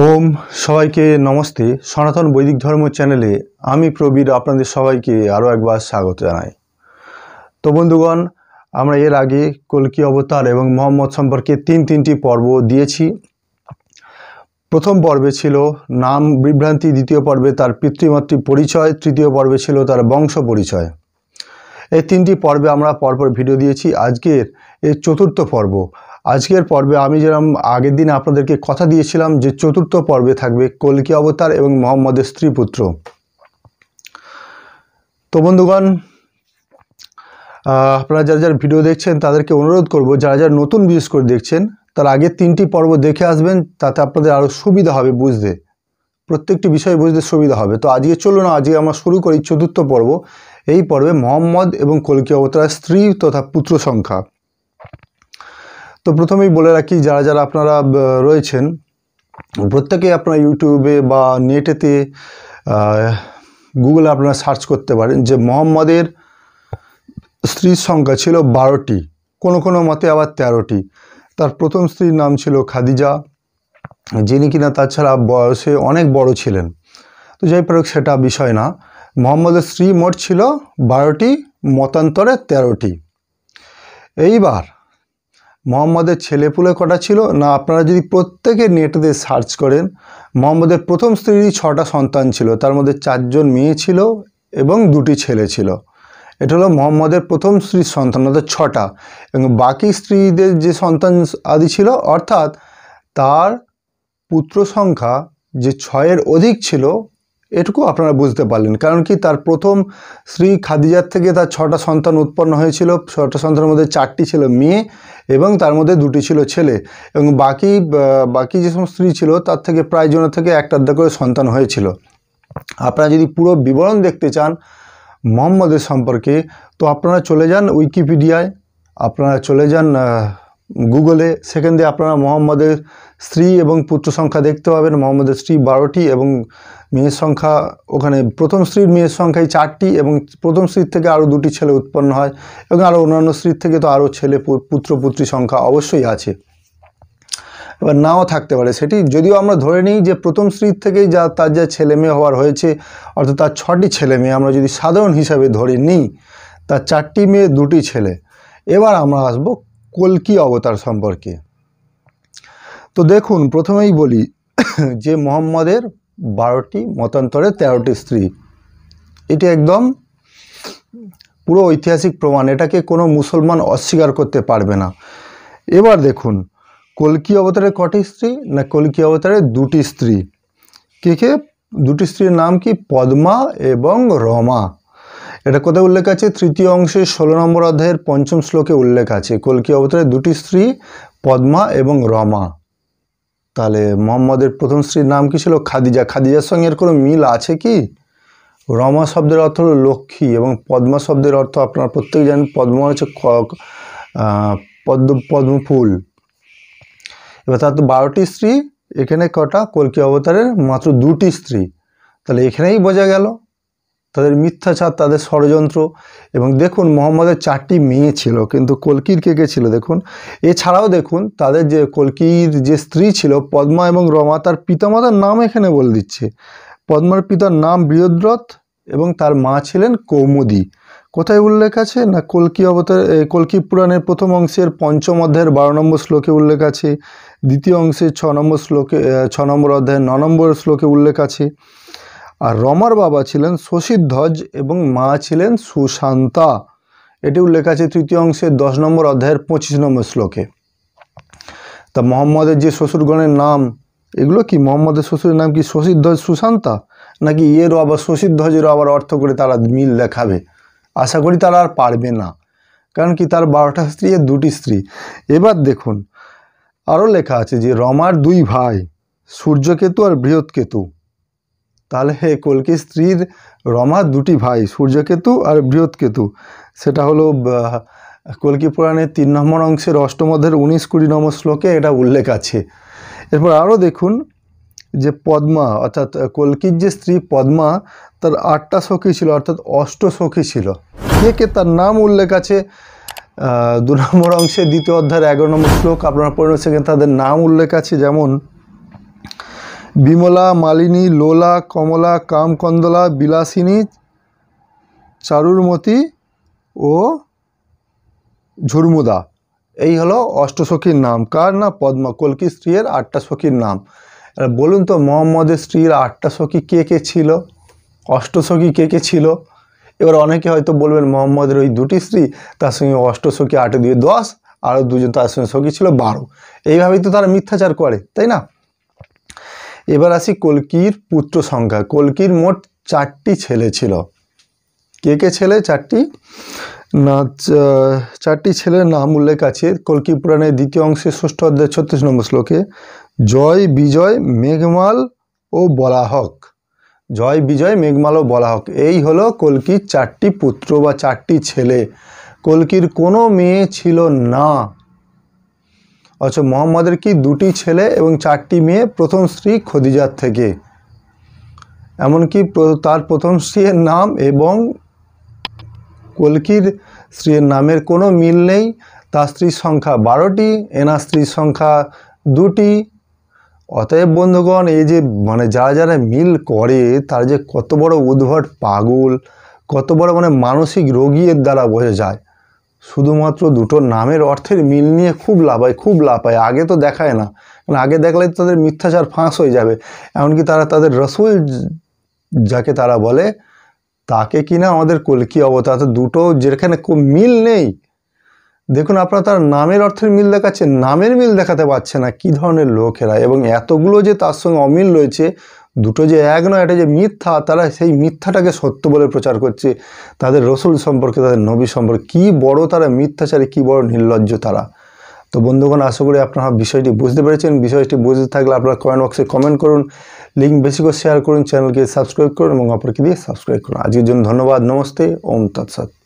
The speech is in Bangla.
ওম সবাইকে নমস্তে সনাতন বৈদিক ধর্ম চ্যানেলে আমি প্রবীর আপনাদের সবাইকে আরও একবার স্বাগত জানাই তো বন্ধুগণ আমরা এর আগে কলকি অবতার এবং মোহাম্মদ সম্পর্কে তিন তিনটি পর্ব দিয়েছি প্রথম পর্বে ছিল নাম বিভ্রান্তি দ্বিতীয় পর্বে তার পিতৃমাতৃ পরিচয় তৃতীয় পর্বে ছিল তার বংশ পরিচয় এই তিনটি পর্বে আমরা পরপর ভিডিও দিয়েছি আজকের এর চতুর্থ পর্ব আজকের পর্বে আমি যেরকম আগের দিন আপনাদেরকে কথা দিয়েছিলাম যে চতুর্থ পর্বে থাকবে কলকি অবতার এবং মোহাম্মদের স্ত্রী পুত্র তো বন্ধুগণ আপনারা যারা যারা ভিডিও দেখছেন তাদেরকে অনুরোধ করব যারা যারা নতুন বিশেষ করে দেখছেন তার আগে তিনটি পর্ব দেখে আসবেন তাতে আপনাদের আরও সুবিধা হবে বুঝতে প্রত্যেকটি বিষয় বুঝতে সুবিধা হবে তো আজকে না আজকে আমরা শুরু করি চতুর্থ পর্ব এই পর্বে মোহাম্মদ এবং কলকি অবতার স্ত্রী তথা পুত্র সংখ্যা তো প্রথমেই বলে রাখি যারা যারা আপনারা রয়েছেন প্রত্যেকে আপনার ইউটিউবে বা নেটেতে গুগলে আপনারা সার্চ করতে পারেন যে মোহাম্মদের স্ত্রীর সংখ্যা ছিল বারোটি কোনো কোনো মতে আবার তেরোটি তার প্রথম স্ত্রীর নাম ছিল খাদিজা যিনি কিনা তাছাড়া বয়সে অনেক বড় ছিলেন তো যাই প্রয়োগ সেটা বিষয় না মোহাম্মদের স্ত্রী মোট ছিল বারোটি মতান্তরে তেরোটি এইবার মোহাম্মদের ছেলেপুলে কটা ছিল না আপনারা যদি প্রত্যেকে নেট দিয়ে সার্চ করেন মোহাম্মদের প্রথম স্ত্রীর ছটা সন্তান ছিল তার মধ্যে চারজন মেয়ে ছিল এবং দুটি ছেলে ছিল এটা হলো মোহাম্মদের প্রথম স্ত্রীর সন্তান অর্থাৎ ছটা এবং বাকি স্ত্রীদের যে সন্তান আদি ছিল অর্থাৎ তার পুত্র সংখ্যা যে ছয়ের অধিক ছিল এটুকু আপনারা বুঝতে পারলেন কারণ কি তার প্রথম স্ত্রী খাদিজার থেকে তার ছটা সন্তান উৎপন্ন হয়েছিল ছটা সন্তানের মধ্যে চারটি ছিল মেয়ে এবং তার মধ্যে দুটি ছিল ছেলে এবং বাকি বাকি যে সমস্ত স্ত্রী ছিল তার থেকে প্রায় জন থেকে একটা আধা করে সন্তান হয়েছিল আপনারা যদি পুরো বিবরণ দেখতে চান মোহাম্মদের সম্পর্কে তো আপনারা চলে যান উইকিপিডিয়ায় আপনারা চলে যান গুগলে সেখান দিয়ে আপনারা মোহাম্মদের স্ত্রী এবং পুত্র সংখ্যা দেখতে পাবেন মোহাম্মদের স্ত্রী বারোটি এবং মেয়ের সংখ্যা ওখানে প্রথম স্ত্রীর মেয়ের সংখ্যাই চারটি এবং প্রথম স্ত্রীর থেকে আরও দুটি ছেলে উৎপন্ন হয় এবং আরও অন্যান্য স্ত্রীর থেকে তো আরও ছেলে পুত্র পুত্রী সংখ্যা অবশ্যই আছে এবার নাও থাকতে পারে সেটি যদিও আমরা ধরে নিই যে প্রথম স্ত্রীর থেকেই যা তার যা ছেলে মেয়ে হওয়ার হয়েছে অর্থাৎ তার ছটি ছেলে মেয়ে আমরা যদি সাধারণ হিসাবে ধরে নিই তার চারটি মেয়ে দুটি ছেলে এবার আমরা আসবো কলকি অবতার সম্পর্কে তো দেখুন প্রথমেই বলি যে মোহাম্মদের বারোটি মতান্তরে তেরোটি স্ত্রী এটি একদম পুরো ঐতিহাসিক প্রমাণ এটাকে কোনো মুসলমান অস্বীকার করতে পারবে না এবার দেখুন কলকি অবতারে কটি স্ত্রী না কলকি অবতারে দুটি স্ত্রী কে কে দুটি স্ত্রীর নাম কি পদ্মা এবং রমা এটা কোথায় উল্লেখ আছে তৃতীয় অংশে ষোলো নম্বর অধ্যায়ের পঞ্চম শ্লোকে উল্লেখ আছে কলকি অবতারে দুটি স্ত্রী পদ্মা এবং রমা তাহলে মোহাম্মদের প্রথম স্ত্রীর নাম কি ছিল খাদিজা খাদিজার সঙ্গে এর কোনো মিল আছে কি রমা শব্দের অর্থ হলো লক্ষ্মী এবং পদ্মা শব্দের অর্থ আপনারা প্রত্যেকে জানেন পদ্ম মানে হচ্ছে পদ্ম পদ্ম ফুল এবার তার তো বারোটি স্ত্রী এখানে কটা কলকি অবতারের মাত্র দুটি স্ত্রী তাহলে এখানেই বোঝা গেল তাদের মিথ্যাচার তাদের ষড়যন্ত্র এবং দেখুন মোহাম্মদের চারটি মেয়ে ছিল কিন্তু কলকির কে কে ছিল দেখুন এছাড়াও দেখুন তাদের যে কলকির যে স্ত্রী ছিল পদ্মা এবং রমা তার পিতামাতার নাম এখানে বলে দিচ্ছে পদ্মার পিতার নাম বৃহদ্রথ এবং তার মা ছিলেন কৌমুদি কোথায় উল্লেখ আছে না কলকি অবতার কলকি পুরাণের প্রথম অংশের পঞ্চম অধ্যায়ের বারো নম্বর শ্লোকে উল্লেখ আছে দ্বিতীয় অংশের ছ নম্বর শ্লোকে ছ নম্বর অধ্যায়ের ন নম্বর শ্লোকে উল্লেখ আছে আর রমার বাবা ছিলেন শশীধ্বজ এবং মা ছিলেন সুশান্তা এটি উল্লেখ আছে তৃতীয় অংশে দশ নম্বর অধ্যায়ের পঁচিশ নম্বর শ্লোকে তা মোহাম্মদের যে শ্বশুরগণের নাম এগুলো কি মোহাম্মদের শ্বশুরের নাম কি শশীধ্বজ সুশান্তা নাকি এরও আবার শশীধ্বজেরও আবার অর্থ করে তারা মিল দেখাবে আশা করি তারা আর পারবে না কারণ কি তার বারোটা স্ত্রী আর দুটি স্ত্রী এবার দেখুন আরও লেখা আছে যে রমার দুই ভাই সূর্যকেতু আর বৃহৎকেতু তাহলে কলকি স্ত্রীর রমা দুটি ভাই সূর্যকেতু আর বৃহৎকেতু সেটা হলো কলকি পুরাণের তিন নম্বর অংশের অষ্টমধ্যের উনিশ কুড়ি নম্বর শ্লোকে এটা উল্লেখ আছে এরপর আরও দেখুন যে পদ্মা অর্থাৎ কলকির যে স্ত্রী পদ্মা তার আটটা সখী ছিল অর্থাৎ অষ্ট সখী ছিল কে কে তার নাম উল্লেখ আছে দু নম্বর অংশে দ্বিতীয় অধ্যায়ের এগারো নম্বর শ্লোক আপনারা পড়ে সেখানে তাদের নাম উল্লেখ আছে যেমন বিমলা মালিনী লোলা কমলা কামকন্দলা বিলাসিনী চারুরমতি ও ঝুরমুদা এই হলো অষ্টসখীর নাম কার না পদ্মা কলকি স্ত্রীর আটটা সখীর নাম বলুন তো মোহাম্মদের স্ত্রীর আটটা সখী কে কে ছিল অষ্টসখী কে কে ছিল এবার অনেকে হয়তো বলবেন মোহাম্মদের ওই দুটি স্ত্রী তার সঙ্গে অষ্টসখী আটে দিয়ে দশ আরও দুজন তার সঙ্গে সখী ছিল বারো এইভাবেই তো তারা মিথ্যাচার করে তাই না এবার আসি কলকির পুত্র সংখ্যা কলকির মোট চারটি ছেলে ছিল কে কে ছেলে চারটি না চারটি ছেলের নাম উল্লেখ আছে কলকি পুরাণের দ্বিতীয় অংশে ষষ্ঠ অধ্যায় ছত্রিশ নম্বর শ্লোকে জয় বিজয় মেঘমাল ও বলা হক জয় বিজয় মেঘমাল ও বলা হক এই হলো কলকির চারটি পুত্র বা চারটি ছেলে কলকির কোনো মেয়ে ছিল না অথচ মোহাম্মদের কি দুটি ছেলে এবং চারটি মেয়ে প্রথম স্ত্রী খদিজার থেকে এমনকি তার প্রথম স্ত্রীর নাম এবং কলকির স্ত্রীর নামের কোনো মিল নেই তার স্ত্রীর সংখ্যা বারোটি এনার স্ত্রীর সংখ্যা দুটি অতএব বন্ধুগণ এই যে মানে যারা যারা মিল করে তারা যে কত বড় উদ্ভট পাগল কত বড় মানে মানসিক রোগীর দ্বারা বোঝা যায় শুধুমাত্র দুটো নামের অর্থের মিল নিয়ে খুব লাভ হয় খুব লাভ হয় আগে তো দেখায় না কারণ আগে দেখলে তাদের মিথ্যাচার ফাঁস হয়ে যাবে এমনকি তারা তাদের রসুল যাকে তারা বলে তাকে কিনা আমাদের কলকি অবতার দুটো যেখানে মিল নেই দেখুন আপনারা তার নামের অর্থের মিল দেখাচ্ছে নামের মিল দেখাতে পারছে না কি ধরনের লোকেরা এবং এতগুলো যে তার সঙ্গে অমিল রয়েছে দুটো যে এক নয় এটা যে মিথ্যা তারা সেই মিথ্যাটাকে সত্য বলে প্রচার করছে তাদের রসুল সম্পর্কে তাদের নবী সম্পর্কে কী বড় তারা মিথ্যাচারী কী বড় নির্লজ্জ তারা তো বন্ধুগণ আশা করি আপনারা বিষয়টি বুঝতে পেরেছেন বিষয়টি বুঝতে থাকলে আপনারা কমেন্ট বক্সে কমেন্ট করুন লিঙ্ক বেশি করে শেয়ার করুন চ্যানেলকে সাবস্ক্রাইব করুন এবং অপরকে দিয়ে সাবস্ক্রাইব করুন আজকের জন্য ধন্যবাদ নমস্তে ওম তৎসাত